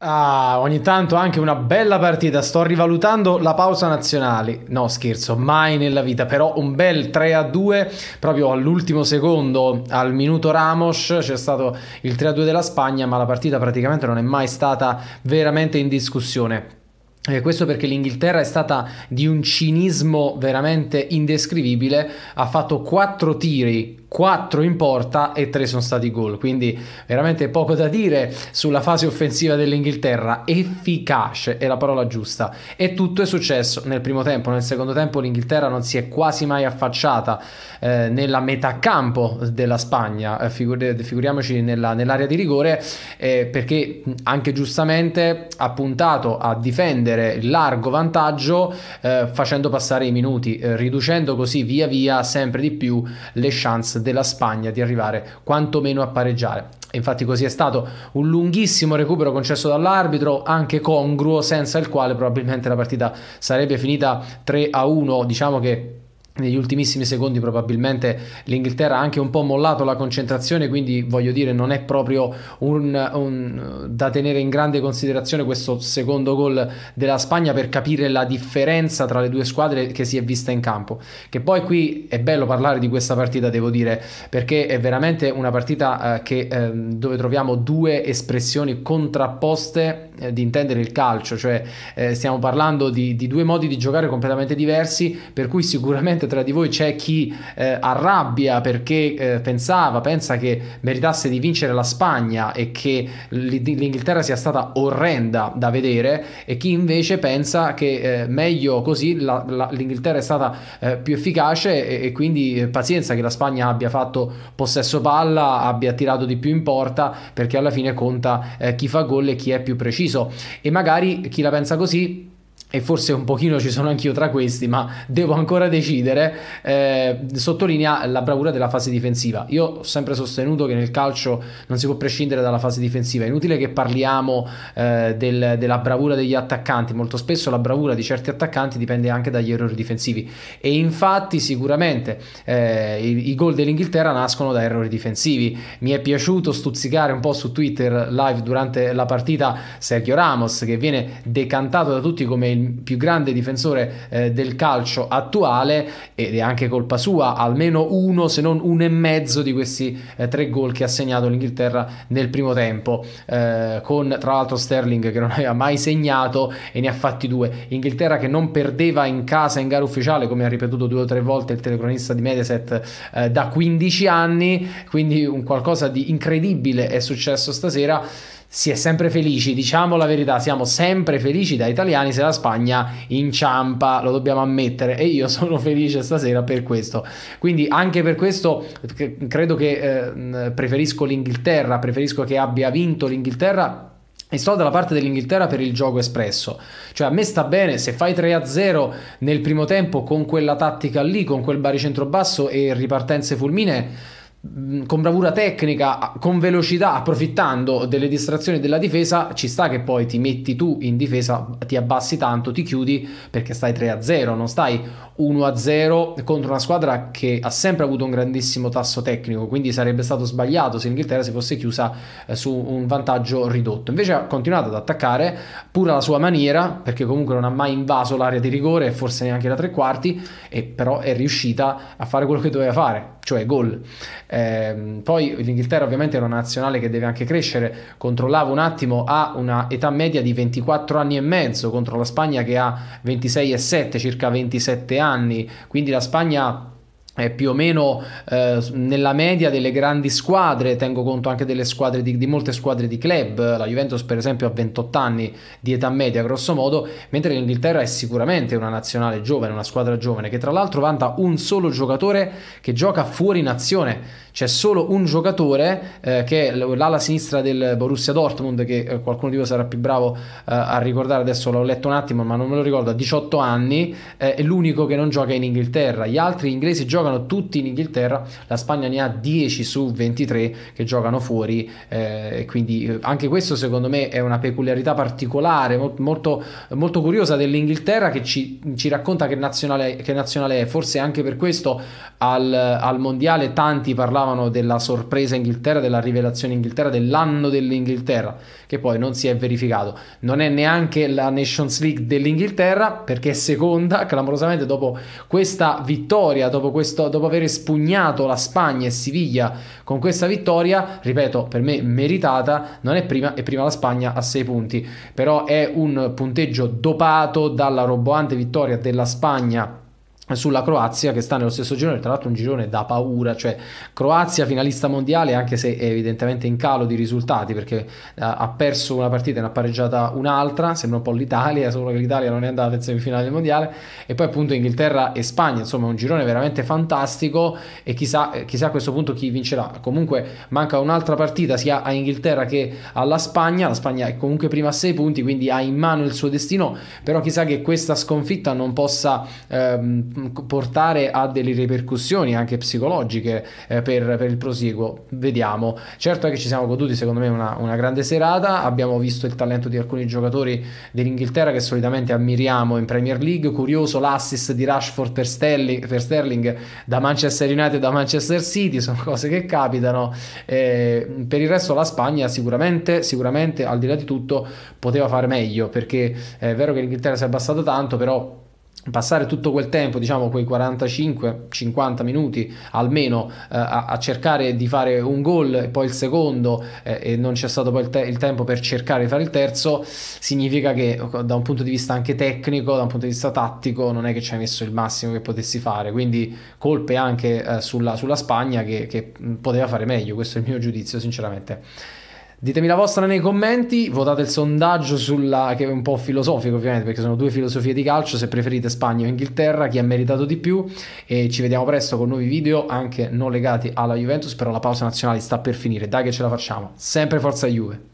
Ah, ogni tanto anche una bella partita. Sto rivalutando la pausa nazionale. No, scherzo, mai nella vita. Però un bel 3 a 2 proprio all'ultimo secondo, al minuto Ramos. C'è stato il 3 a 2 della Spagna, ma la partita praticamente non è mai stata veramente in discussione. Eh, questo perché l'Inghilterra è stata di un cinismo veramente indescrivibile, ha fatto 4 tiri 4 in porta e 3 sono stati gol, quindi veramente poco da dire sulla fase offensiva dell'Inghilterra, efficace è la parola giusta e tutto è successo nel primo tempo, nel secondo tempo l'Inghilterra non si è quasi mai affacciata eh, nella metà campo della Spagna, eh, figur- figuriamoci nella, nell'area di rigore eh, perché anche giustamente ha puntato a difendere il largo vantaggio eh, facendo passare i minuti, eh, riducendo così via via sempre di più le chance della Spagna di arrivare quantomeno a pareggiare. infatti così è stato un lunghissimo recupero concesso dall'arbitro, anche congruo, senza il quale probabilmente la partita sarebbe finita 3 a 1. Diciamo che negli ultimissimi secondi probabilmente l'Inghilterra ha anche un po' mollato la concentrazione, quindi voglio dire non è proprio un, un, da tenere in grande considerazione questo secondo gol della Spagna per capire la differenza tra le due squadre che si è vista in campo. Che poi qui è bello parlare di questa partita, devo dire, perché è veramente una partita eh, che, eh, dove troviamo due espressioni contrapposte eh, di intendere il calcio, cioè eh, stiamo parlando di, di due modi di giocare completamente diversi, per cui sicuramente tra di voi c'è chi eh, arrabbia perché eh, pensava, pensa che meritasse di vincere la Spagna e che l'Inghilterra sia stata orrenda da vedere e chi invece pensa che eh, meglio così la, la, l'Inghilterra è stata eh, più efficace e, e quindi eh, pazienza che la Spagna abbia fatto possesso palla, abbia tirato di più in porta perché alla fine conta eh, chi fa gol e chi è più preciso e magari chi la pensa così e forse un pochino ci sono anch'io tra questi, ma devo ancora decidere, eh, sottolinea la bravura della fase difensiva. Io ho sempre sostenuto che nel calcio non si può prescindere dalla fase difensiva, è inutile che parliamo eh, del, della bravura degli attaccanti, molto spesso la bravura di certi attaccanti dipende anche dagli errori difensivi e infatti sicuramente eh, i, i gol dell'Inghilterra nascono da errori difensivi. Mi è piaciuto stuzzicare un po' su Twitter live durante la partita Sergio Ramos che viene decantato da tutti come il il più grande difensore eh, del calcio attuale ed è anche colpa sua, almeno uno se non un e mezzo di questi eh, tre gol che ha segnato l'Inghilterra nel primo tempo, eh, con tra l'altro Sterling che non aveva mai segnato e ne ha fatti due. Inghilterra che non perdeva in casa in gara ufficiale, come ha ripetuto due o tre volte il telecronista di Mediaset, eh, da 15 anni, quindi un qualcosa di incredibile è successo stasera si è sempre felici, diciamo la verità, siamo sempre felici da italiani se la Spagna inciampa, lo dobbiamo ammettere e io sono felice stasera per questo. Quindi anche per questo credo che eh, preferisco l'Inghilterra, preferisco che abbia vinto l'Inghilterra e sto dalla parte dell'Inghilterra per il gioco espresso. Cioè, a me sta bene se fai 3-0 nel primo tempo con quella tattica lì, con quel baricentro basso e ripartenze fulmine con bravura tecnica, con velocità, approfittando delle distrazioni della difesa, ci sta che poi ti metti tu in difesa, ti abbassi tanto, ti chiudi perché stai 3-0, non stai 1-0 contro una squadra che ha sempre avuto un grandissimo tasso tecnico, quindi sarebbe stato sbagliato se l'Inghilterra si fosse chiusa eh, su un vantaggio ridotto. Invece ha continuato ad attaccare, pure alla sua maniera, perché comunque non ha mai invaso l'area di rigore, forse neanche la tre quarti, e però è riuscita a fare quello che doveva fare, cioè gol. Eh, poi l'Inghilterra ovviamente è una nazionale che deve anche crescere, controllavo un attimo, ha una età media di 24 anni e mezzo contro la Spagna che ha 26 e 7, circa 27 anni, quindi la Spagna più o meno eh, nella media delle grandi squadre, tengo conto anche delle squadre di, di, molte squadre di club, la Juventus per esempio ha 28 anni di età media grosso modo, mentre l'Inghilterra è sicuramente una nazionale giovane, una squadra giovane che tra l'altro vanta un solo giocatore che gioca fuori nazione, c'è solo un giocatore eh, che è l'ala sinistra del Borussia Dortmund che eh, qualcuno di voi sarà più bravo eh, a ricordare, adesso l'ho letto un attimo ma non me lo ricordo, ha 18 anni, eh, è l'unico che non gioca in Inghilterra, gli altri inglesi giocano giocano tutti in Inghilterra, la Spagna ne ha 10 su 23 che giocano fuori, eh, quindi eh, anche questo secondo me è una peculiarità particolare, molto, molto curiosa dell'Inghilterra che ci, ci racconta che nazionale, che nazionale, è, forse anche per questo al, al mondiale tanti parlavano della sorpresa Inghilterra, della rivelazione Inghilterra, dell'anno dell'Inghilterra, che poi non si è verificato, non è neanche la Nations League dell'Inghilterra perché è seconda clamorosamente dopo questa vittoria, dopo questo questo, dopo aver spugnato la Spagna e Siviglia con questa vittoria, ripeto, per me meritata, non è prima, è prima la Spagna a 6 punti, però è un punteggio dopato dalla roboante vittoria della Spagna sulla Croazia che sta nello stesso girone, tra l'altro un girone da paura, cioè Croazia finalista mondiale anche se è evidentemente in calo di risultati perché eh, ha perso una partita e ne ha pareggiata un'altra, sembra un po' l'Italia, solo che l'Italia non è andata in semifinale del mondiale e poi appunto Inghilterra e Spagna, insomma un girone veramente fantastico e chissà, eh, chissà a questo punto chi vincerà, comunque manca un'altra partita sia a Inghilterra che alla Spagna, la Spagna è comunque prima a 6 punti quindi ha in mano il suo destino, però chissà che questa sconfitta non possa... Ehm, Mm, portare a delle ripercussioni anche psicologiche eh, per, per, il prosieguo. Vediamo. Certo che ci siamo goduti, secondo me, una, una, grande serata. Abbiamo visto il talento di alcuni giocatori dell'Inghilterra che solitamente ammiriamo in Premier League. Curioso l'assist di Rashford per Sterling, per Sterling da Manchester United a Manchester City, sono cose che capitano. Eh, per il resto la Spagna sicuramente, sicuramente, al di là di tutto, poteva fare meglio perché è vero che l'Inghilterra si è abbassata tanto, però passare tutto quel tempo, diciamo quei 45-50 minuti almeno eh, a, a, cercare di fare un gol e poi il secondo eh, e non c'è stato poi il, te- il, tempo per cercare di fare il terzo, significa che eh, da un punto di vista anche tecnico, da un punto di vista tattico, non è che ci hai messo il massimo che potessi fare, quindi colpe anche eh, sulla, sulla, Spagna che, che mm, poteva fare meglio, questo è il mio giudizio sinceramente. Ditemi la vostra nei commenti, votate il sondaggio sulla, che è un po' filosofico ovviamente perché sono due filosofie di calcio, se preferite Spagna o Inghilterra, chi ha meritato di più e ci vediamo presto con nuovi video anche non legati alla Juventus, però la pausa nazionale sta per finire, dai che ce la facciamo, sempre forza Juve!